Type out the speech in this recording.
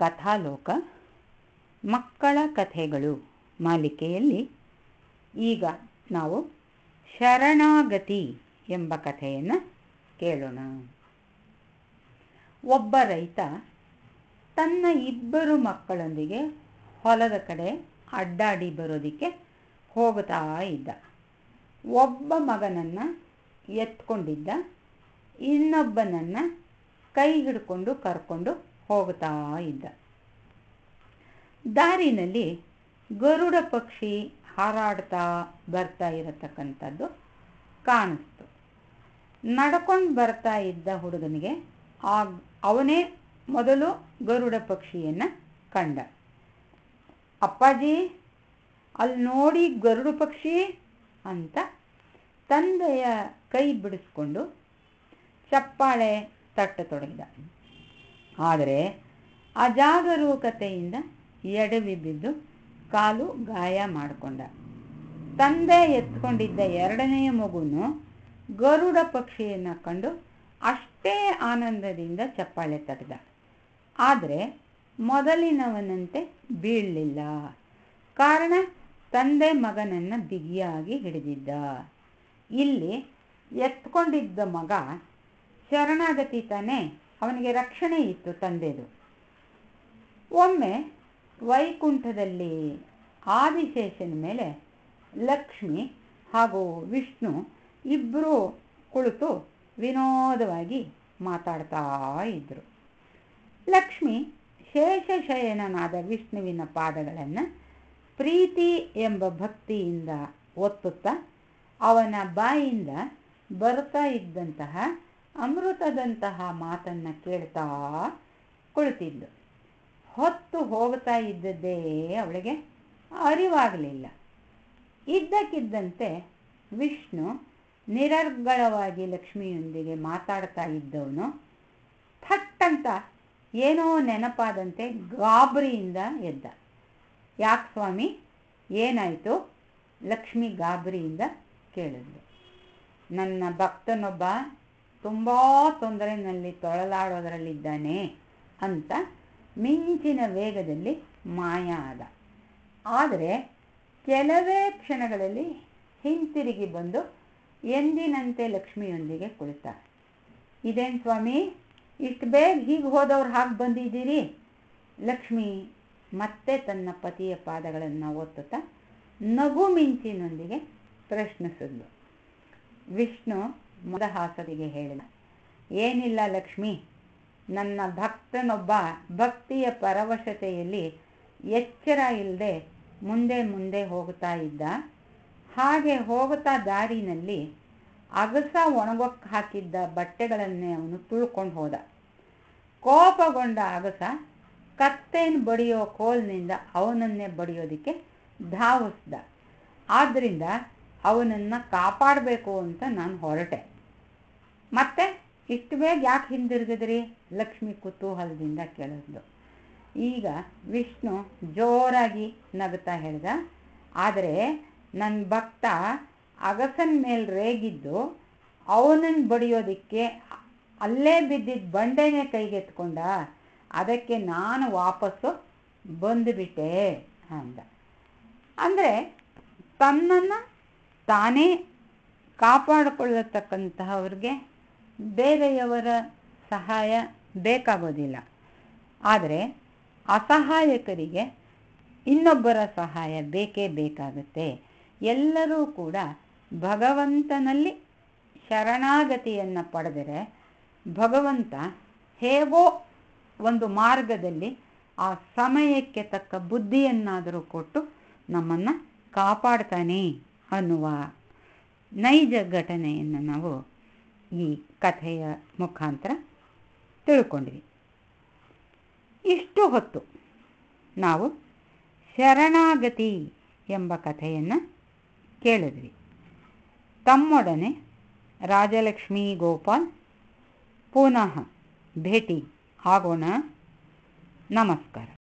ಕಥಾಲೋಕ ಮಕ್ಕಳ ಕಥೆಗಳು ಮಾಲಿಕೆಯಲ್ಲಿ ಈಗ ನಾವು ಶರಣಾಗತಿ ಎಂಬ ಕಥೆಯನ್ನು ಕೇಳೋಣ ಒಬ್ಬ ರೈತ ತನ್ನ ಇಬ್ಬರು ಮಕ್ಕಳೊಂದಿಗೆ ಹೊಲದ ಕಡೆ ಅಡ್ಡಾಡಿ ಬರೋದಕ್ಕೆ ಹೋಗ್ತಾ ಇದ್ದ ಒಬ್ಬ ಮಗನನ್ನು ಎತ್ಕೊಂಡಿದ್ದ ಇನ್ನೊಬ್ಬನನ್ನು ಕೈ ಹಿಡ್ಕೊಂಡು ಕರ್ಕೊಂಡು ಹೋಗ್ತಾ ಇದ್ದ ದಾರಿನಲ್ಲಿ ಗರುಡ ಪಕ್ಷಿ ಹಾರಾಡ್ತಾ ಬರ್ತಾ ಇರತಕ್ಕಂಥದ್ದು ಕಾಣಿಸ್ತು ನಡ್ಕೊಂಡು ಬರ್ತಾ ಇದ್ದ ಹುಡುಗನಿಗೆ ಆ ಅವನೇ ಮೊದಲು ಗರುಡ ಪಕ್ಷಿಯನ್ನು ಕಂಡ ಅಪ್ಪಾಜಿ ಅಲ್ಲಿ ನೋಡಿ ಗರುಡ ಪಕ್ಷಿ ಅಂತ ತಂದೆಯ ಕೈ ಬಿಡಿಸ್ಕೊಂಡು ಚಪ್ಪಾಳೆ ತಟ್ಟತೊಡಗಿದ ಆದರೆ ಅಜಾಗರೂಕತೆಯಿಂದ ಎಡವಿ ಬಿದ್ದು ಕಾಲು ಗಾಯ ಮಾಡಿಕೊಂಡ ತಂದೆ ಎತ್ಕೊಂಡಿದ್ದ ಎರಡನೆಯ ಮಗುನು ಗರುಡ ಪಕ್ಷಿಯನ್ನು ಕಂಡು ಅಷ್ಟೇ ಆನಂದದಿಂದ ಚಪ್ಪಾಳೆ ತಡೆದ ಆದರೆ ಮೊದಲಿನವನಂತೆ ಬೀಳಲಿಲ್ಲ ಕಾರಣ ತಂದೆ ಮಗನನ್ನು ಬಿಗಿಯಾಗಿ ಹಿಡಿದಿದ್ದ ಇಲ್ಲಿ ಎತ್ಕೊಂಡಿದ್ದ ಮಗ ಶರಣಾಗತಿ ತಾನೇ ಅವನಿಗೆ ರಕ್ಷಣೆ ಇತ್ತು ತಂದೆದು ಒಮ್ಮೆ ವೈಕುಂಠದಲ್ಲಿ ಆದಿಶೇಷನ ಮೇಲೆ ಲಕ್ಷ್ಮಿ ಹಾಗೂ ವಿಷ್ಣು ಇಬ್ಬರೂ ಕುಳಿತು ವಿನೋದವಾಗಿ ಮಾತಾಡ್ತಾ ಇದ್ದರು ಲಕ್ಷ್ಮಿ ಶೇಷಶಯನನಾದ ವಿಷ್ಣುವಿನ ಪಾದಗಳನ್ನು ಪ್ರೀತಿ ಎಂಬ ಭಕ್ತಿಯಿಂದ ಒತ್ತುತ್ತಾ ಅವನ ಬಾಯಿಂದ ಬರ್ತಾ ಇದ್ದಂತಹ ಅಮೃತದಂತಹ ಮಾತನ್ನು ಕೇಳ್ತಾ ಕುಳಿತಿದ್ದು ಹೊತ್ತು ಹೋಗ್ತಾ ಇದ್ದದ್ದೇ ಅವಳಿಗೆ ಅರಿವಾಗಲಿಲ್ಲ ಇದ್ದಕ್ಕಿದ್ದಂತೆ ವಿಷ್ಣು ನಿರರ್ಗಳವಾಗಿ ಲಕ್ಷ್ಮಿಯೊಂದಿಗೆ ಮಾತಾಡ್ತಾ ಇದ್ದವನು ಥಟ್ಟಂತ ಏನೋ ನೆನಪಾದಂತೆ ಗಾಬರಿಯಿಂದ ಎದ್ದ ಯಾಕೆ ಸ್ವಾಮಿ ಏನಾಯಿತು ಲಕ್ಷ್ಮಿ ಗಾಬರಿಯಿಂದ ಕೇಳಿದ್ಲು ನನ್ನ ಭಕ್ತನೊಬ್ಬ ತುಂಬ ತೊಂದರೆಯಲ್ಲಿ ತೊಳಲಾಡೋದರಲ್ಲಿದ್ದಾನೆ ಅಂತ ಮಿಂಚಿನ ವೇಗದಲ್ಲಿ ಮಾಯ ಆದ ಆದರೆ ಕೆಲವೇ ಕ್ಷಣಗಳಲ್ಲಿ ಹಿಂತಿರುಗಿ ಬಂದು ಎಂದಿನಂತೆ ಲಕ್ಷ್ಮಿಯೊಂದಿಗೆ ಕುಳಿತ ಇದೇನು ಸ್ವಾಮಿ ಇಷ್ಟು ಬೇಗ ಹೀಗೆ ಹೋದವ್ರು ಹಾಗೆ ಬಂದಿದ್ದೀರಿ ಲಕ್ಷ್ಮಿ ಮತ್ತೆ ತನ್ನ ಪತಿಯ ಪಾದಗಳನ್ನು ಒತ್ತುತ್ತ ನಗು ಮಿಂಚಿನೊಂದಿಗೆ ಪ್ರಶ್ನಿಸಿದ್ಲು ವಿಷ್ಣು ಮಂದಹಾಸರಿಗೆ ಹೇಳಿದ ಏನಿಲ್ಲ ಲಕ್ಷ್ಮಿ ನನ್ನ ಭಕ್ತನೊಬ್ಬ ಭಕ್ತಿಯ ಪರವಶತೆಯಲ್ಲಿ ಎಚ್ಚರ ಇಲ್ಲದೆ ಮುಂದೆ ಮುಂದೆ ಹೋಗ್ತಾ ಇದ್ದ ಹಾಗೆ ಹೋಗುತ್ತಾ ದಾರಿನಲ್ಲಿ ಅಗಸ ಒಣಗಕ್ಕೆ ಹಾಕಿದ್ದ ಬಟ್ಟೆಗಳನ್ನೇ ಅವನು ತುಳ್ಕೊಂಡು ಹೋದ ಕೋಪಗೊಂಡ ಅಗಸ ಕತ್ತೇನು ಬಡಿಯೋ ಕೋಲ್ನಿಂದ ಅವನನ್ನೇ ಬಡಿಯೋದಕ್ಕೆ ಧಾವಿಸ್ದ ಆದ್ದರಿಂದ ಅವನನ್ನು ಕಾಪಾಡಬೇಕು ಅಂತ ನಾನು ಹೊರಟೆ ಮತ್ತೆ ಇಷ್ಟು ಬೇಗ ಯಾಕೆ ಹಿಂದಿರುಗಿದ್ರಿ ಲಕ್ಷ್ಮಿ ಕುತೂಹಲದಿಂದ ಕೇಳಿದ್ಲು ಈಗ ವಿಷ್ಣು ಜೋರಾಗಿ ನಗುತ್ತಾ ಹೇಳ್ದ ಆದರೆ ನನ್ನ ಭಕ್ತ ಅಗಸನ್ ಮೇಲೆ ರೇಗಿದ್ದು ಅವನನ್ನು ಬಡಿಯೋದಕ್ಕೆ ಅಲ್ಲೇ ಬಿದ್ದಿದ್ದ ಬಂಡೆನೇ ಕೈಗೆತ್ಕೊಂಡ ಅದಕ್ಕೆ ನಾನು ವಾಪಸ್ಸು ಬಂದುಬಿಟ್ಟೆ ಅಂದ ಅಂದರೆ ತನ್ನನ್ನು ತಾನೇ ಕಾಪಾಡಿಕೊಳ್ಳತಕ್ಕಂತಹವ್ರಿಗೆ ಬೇರೆಯವರ ಸಹಾಯ ಬೇಕಾಗೋದಿಲ್ಲ ಆದರೆ ಅಸಹಾಯಕರಿಗೆ ಇನ್ನೊಬ್ಬರ ಸಹಾಯ ಬೇಕೇ ಬೇಕಾಗುತ್ತೆ ಎಲ್ಲರೂ ಕೂಡ ಭಗವಂತನಲ್ಲಿ ಶರಣಾಗತಿಯನ್ನು ಪಡೆದರೆ ಭಗವಂತ ಹೇಗೋ ಒಂದು ಮಾರ್ಗದಲ್ಲಿ ಆ ಸಮಯಕ್ಕೆ ತಕ್ಕ ಬುದ್ಧಿಯನ್ನಾದರೂ ಕೊಟ್ಟು ನಮ್ಮನ್ನು ಕಾಪಾಡ್ತಾನೆ ಅನ್ನುವ ನೈಜ ಘಟನೆಯನ್ನು ನಾವು ಈ ಕಥೆಯ ಮುಖಾಂತರ ತಿಳ್ಕೊಂಡ್ವಿ ಇಷ್ಟು ಹೊತ್ತು ನಾವು ಶರಣಾಗತಿ ಎಂಬ ಕಥೆಯನ್ನು ಕೇಳಿದ್ವಿ ತಮ್ಮೊಡನೆ ರಾಜಲಕ್ಷ್ಮೀ ಗೋಪಾಲ್ ಪುನಃ ಭೇಟಿ ಆಗೋಣ ನಮಸ್ಕಾರ